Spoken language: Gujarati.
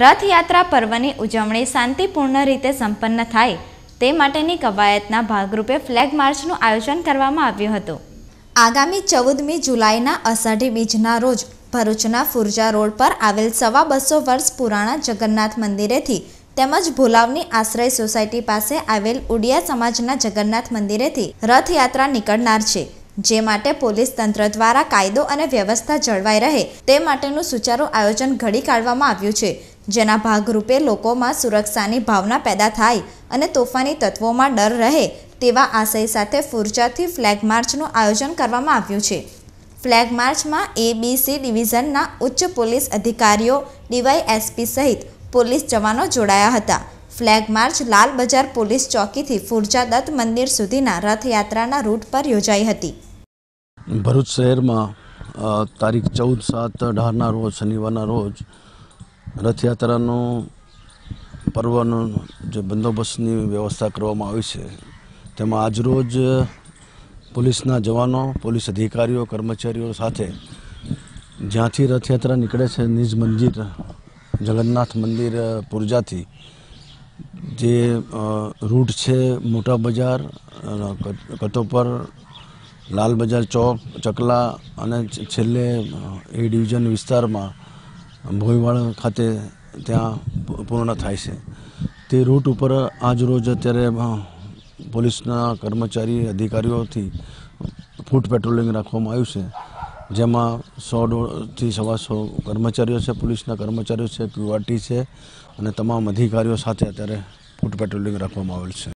રથયાત્રા પર્વની ઉજવણી શાંતિપૂર્ણ રીતે સંપન્ન થાય તે માટેની કવાયતના ભાગરૂપે ફ્લેગ માર્ચનું આયોજન કરવામાં આવ્યું હતું આગામી ચૌદમી જુલાઈના અષાઢી બીજના રોજ ભરૂચના ફુરજા રોડ પર આવેલ સવા બસો વર્ષ પુરાણા જગન્નાથ મંદિરેથી તેમજ ભોલાવની આશ્રય સોસાયટી પાસે આવેલ ઉડિયા સમાજના જગન્નાથ મંદિરેથી રથયાત્રા નીકળનાર છે જે માટે પોલીસ તંત્ર દ્વારા કાયદો અને વ્યવસ્થા જળવાઈ રહે તે માટેનું સુચારું આયોજન ઘડી કાઢવામાં આવ્યું છે જેના ભાગરૂપે લોકોમાં સુરક્ષાની ભાવના પેદા થાય અને તોફાની તત્વોમાં ડર રહે તેવા આશય સાથે ફુરજાથી ફ્લેગ માર્ચનું આયોજન કરવામાં આવ્યું છે ફ્લેગ માર્ચમાં એબીસી ડિવિઝનના ઉચ્ચ પોલીસ અધિકારીઓ ડીવાયએસપી સહિત પોલીસ જવાનો જોડાયા હતા ફ્લેગ માર્ચ લાલ બજાર પોલીસ ચોકીથી ફુરજા દત્ત મંદિર સુધીના રથયાત્રાના રૂટ પર યોજાઈ હતી ભરૂચ શહેરમાં તારીખ ચૌદ સાત અઢારના રોજ શનિવારના રોજ રથયાત્રાનું પર્વનું જે બંદોબસ્તની વ્યવસ્થા કરવામાં આવી છે તેમાં આજરોજ પોલીસના જવાનો પોલીસ અધિકારીઓ કર્મચારીઓ સાથે જ્યાંથી રથયાત્રા નીકળે છે નિજ મંદિર જગન્નાથ મંદિર પૂર્જાથી જે રૂટ છે મોટા બજાર કટોપર લાલ બજાર ચોક ચકલા અને છેલ્લે એ ડિવિઝન વિસ્તારમાં ભોયવાળ ખાતે ત્યાં પૂર્ણ થાય છે તે રૂટ ઉપર આજરોજ અત્યારે પોલીસના કર્મચારી અધિકારીઓથી ફૂટ પેટ્રોલિંગ રાખવામાં આવ્યું છે જેમાં સો દોથી સવા સો કર્મચારીઓ છે પોલીસના કર્મચારીઓ છે ક્યુઆરટી છે અને તમામ અધિકારીઓ સાથે અત્યારે ફૂટ પેટ્રોલિંગ રાખવામાં આવેલ છે